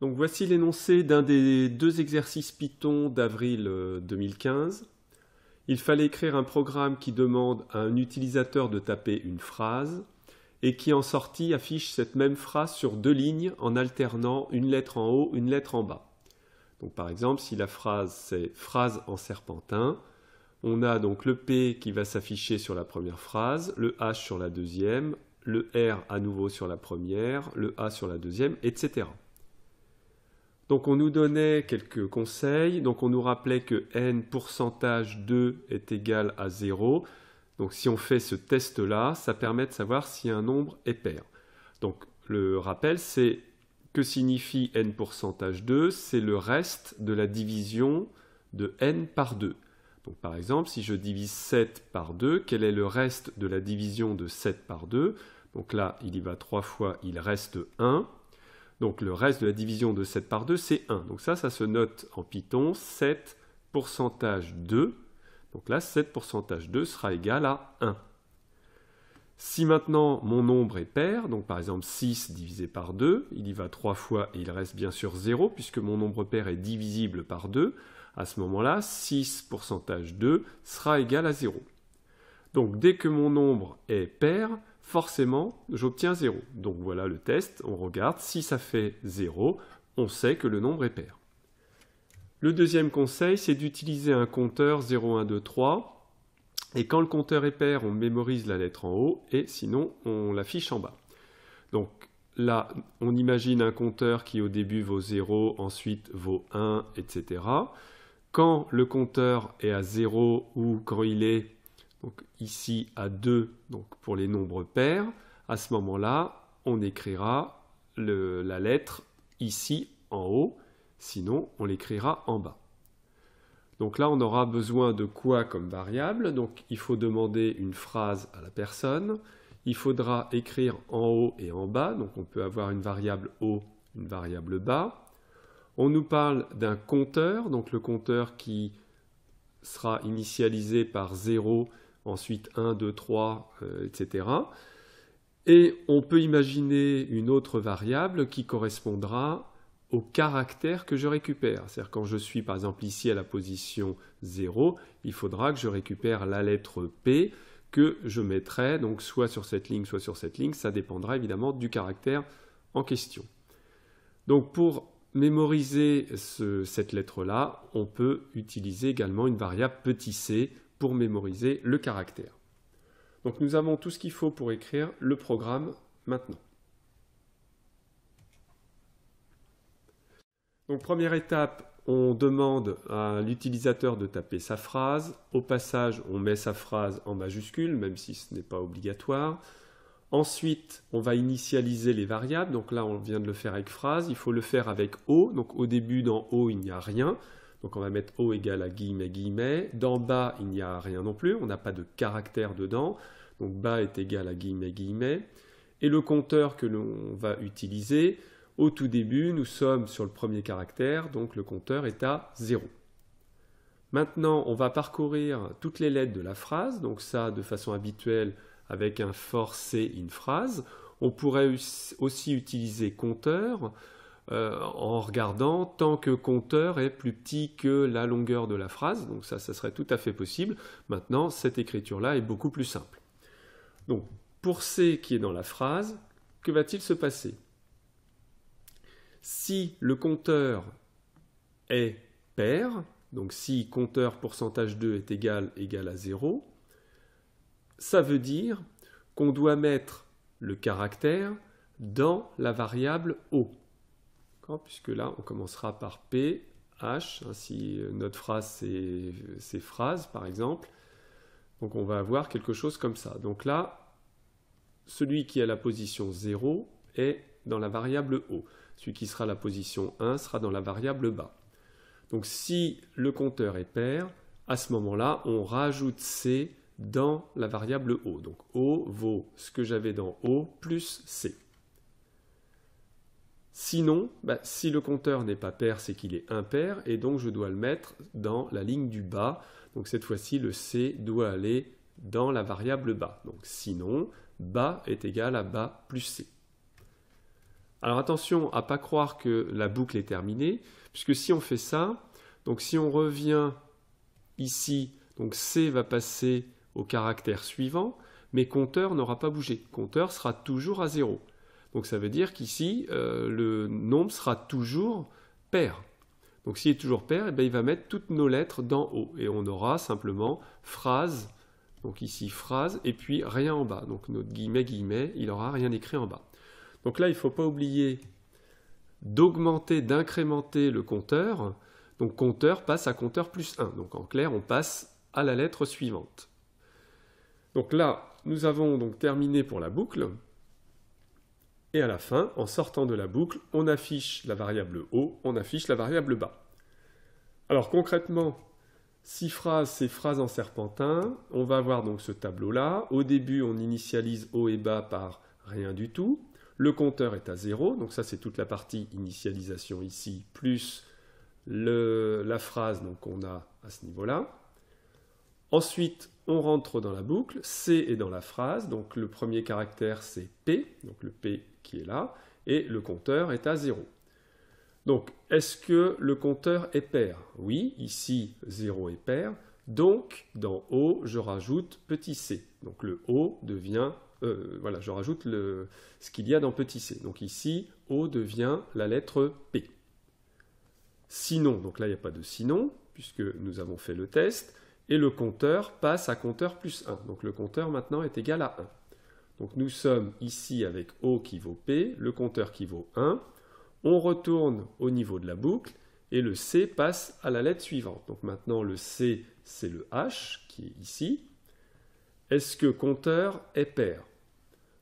Donc voici l'énoncé d'un des deux exercices Python d'avril 2015. Euh, Il fallait écrire un programme qui demande à un utilisateur de taper une phrase et qui en sortie affiche cette même phrase sur deux lignes en alternant une lettre en haut, une lettre en bas. Donc par exemple, si la phrase c'est phrase en serpentin, on a donc le P qui va s'afficher sur la première phrase, le H sur la deuxième, le R à nouveau sur la première, le A sur la deuxième, etc. Donc on nous donnait quelques conseils, donc on nous rappelait que n pourcentage 2 est égal à 0. Donc si on fait ce test-là, ça permet de savoir si un nombre est pair. Donc le rappel, c'est que signifie n pourcentage 2 C'est le reste de la division de n par 2. Donc par exemple, si je divise 7 par 2, quel est le reste de la division de 7 par 2 Donc là, il y va 3 fois, il reste 1. Donc le reste de la division de 7 par 2, c'est 1. Donc ça, ça se note en Python 7 pourcentage 2. Donc là, 7 pourcentage 2 sera égal à 1. Si maintenant mon nombre est pair, donc par exemple 6 divisé par 2, il y va 3 fois et il reste bien sûr 0, puisque mon nombre pair est divisible par 2, à ce moment-là, 6 pourcentage 2 sera égal à 0. Donc dès que mon nombre est pair, forcément, j'obtiens 0. Donc voilà le test, on regarde, si ça fait 0, on sait que le nombre est pair. Le deuxième conseil, c'est d'utiliser un compteur 0, 1, 2, 3. Et quand le compteur est pair, on mémorise la lettre en haut, et sinon, on l'affiche en bas. Donc là, on imagine un compteur qui au début vaut 0, ensuite vaut 1, etc. Quand le compteur est à 0 ou quand il est donc ici à 2 donc pour les nombres pairs, à ce moment-là, on écrira la lettre ici en haut, sinon on l'écrira en bas. Donc là, on aura besoin de quoi comme variable Donc il faut demander une phrase à la personne. Il faudra écrire en haut et en bas, donc on peut avoir une variable haut, une variable bas. On nous parle d'un compteur, donc le compteur qui sera initialisé par 0 ensuite 1, 2, 3, etc. Et on peut imaginer une autre variable qui correspondra au caractère que je récupère. C'est-à-dire quand je suis par exemple ici à la position 0, il faudra que je récupère la lettre P que je mettrai donc soit sur cette ligne, soit sur cette ligne. Ça dépendra évidemment du caractère en question. Donc pour mémoriser cette lettre-là, on peut utiliser également une variable petit c pour mémoriser le caractère. Donc nous avons tout ce qu'il faut pour écrire le programme maintenant. Donc première étape, on demande à l'utilisateur de taper sa phrase. Au passage, on met sa phrase en majuscule, même si ce n'est pas obligatoire. Ensuite, on va initialiser les variables. Donc là, on vient de le faire avec phrase. Il faut le faire avec O. Donc au début, dans O, il n'y a rien. Donc on va mettre O égale à guillemets, guillemets. Dans bas, il n'y a rien non plus, on n'a pas de caractère dedans. Donc bas est égal à guillemets, guillemets. Et le compteur que l'on va utiliser, au tout début, nous sommes sur le premier caractère, donc le compteur est à 0. Maintenant, on va parcourir toutes les lettres de la phrase, donc ça de façon habituelle avec un for C in phrase. On pourrait aussi utiliser compteur euh, en regardant tant que compteur est plus petit que la longueur de la phrase. Donc ça, ça serait tout à fait possible. Maintenant, cette écriture-là est beaucoup plus simple. Donc, pour C qui est dans la phrase, que va-t-il se passer Si le compteur est pair, donc si compteur pourcentage 2 est égal égal à 0, ça veut dire qu'on doit mettre le caractère dans la variable O. Puisque là, on commencera par P, H, hein, si euh, notre phrase c'est phrase par exemple. Donc on va avoir quelque chose comme ça. Donc là, celui qui a la position 0 est dans la variable haut. Celui qui sera la position 1 sera dans la variable bas. Donc si le compteur est pair, à ce moment-là, on rajoute C dans la variable O. Donc O vaut ce que j'avais dans O plus C. Sinon, bah, si le compteur n'est pas pair, c'est qu'il est impair, et donc je dois le mettre dans la ligne du bas. Donc cette fois-ci, le C doit aller dans la variable bas. Donc sinon, bas est égal à bas plus C. Alors attention à ne pas croire que la boucle est terminée, puisque si on fait ça, donc si on revient ici, donc C va passer au caractère suivant, mais compteur n'aura pas bougé. Compteur sera toujours à 0. Donc ça veut dire qu'ici, euh, le nombre sera toujours pair. Donc s'il est toujours pair, eh ben, il va mettre toutes nos lettres d'en haut. Et on aura simplement phrase, donc ici phrase, et puis rien en bas. Donc notre guillemet, guillemet, il n'aura rien écrit en bas. Donc là, il ne faut pas oublier d'augmenter, d'incrémenter le compteur. Donc compteur passe à compteur plus 1. Donc en clair, on passe à la lettre suivante. Donc là, nous avons donc terminé pour la boucle et à la fin, en sortant de la boucle, on affiche la variable haut, on affiche la variable bas. Alors concrètement, si phrases, c'est phrase en serpentin. On va avoir donc ce tableau-là. Au début, on initialise haut et bas par rien du tout. Le compteur est à 0, donc ça c'est toute la partie initialisation ici, plus la phrase qu'on a à ce niveau-là. Ensuite, on rentre dans la boucle, C est dans la phrase, donc le premier caractère c'est P, donc le P qui est là, et le compteur est à 0. Donc, est-ce que le compteur est pair Oui, ici 0 est pair, donc dans O, je rajoute petit c. Donc le O devient, euh, voilà, je rajoute ce qu'il y a dans petit c. Donc ici, O devient la lettre P. Sinon, donc là il n'y a pas de sinon, puisque nous avons fait le test, et le compteur passe à compteur plus 1. Donc le compteur maintenant est égal à 1. Donc nous sommes ici avec O qui vaut P, le compteur qui vaut 1. On retourne au niveau de la boucle et le C passe à la lettre suivante. Donc maintenant le C c'est le H qui est ici. Est-ce que compteur est pair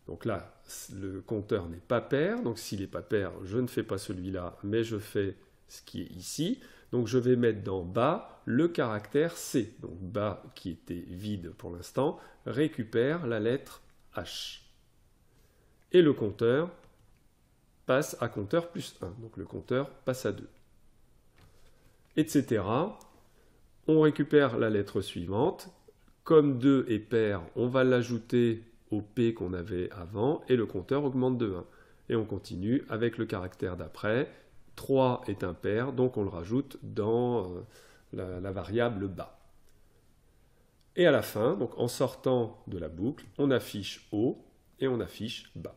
Donc là le compteur n'est pas pair, donc s'il n'est pas pair je ne fais pas celui-là mais je fais ce qui est ici. Donc je vais mettre dans bas le caractère C. Donc bas qui était vide pour l'instant récupère la lettre H. Et le compteur passe à compteur plus 1. Donc le compteur passe à 2. Etc. On récupère la lettre suivante. Comme 2 est pair, on va l'ajouter au P qu'on avait avant et le compteur augmente de 1. Et on continue avec le caractère d'après 3 est impair, donc on le rajoute dans euh, la, la variable bas. Et à la fin, donc en sortant de la boucle, on affiche haut et on affiche bas.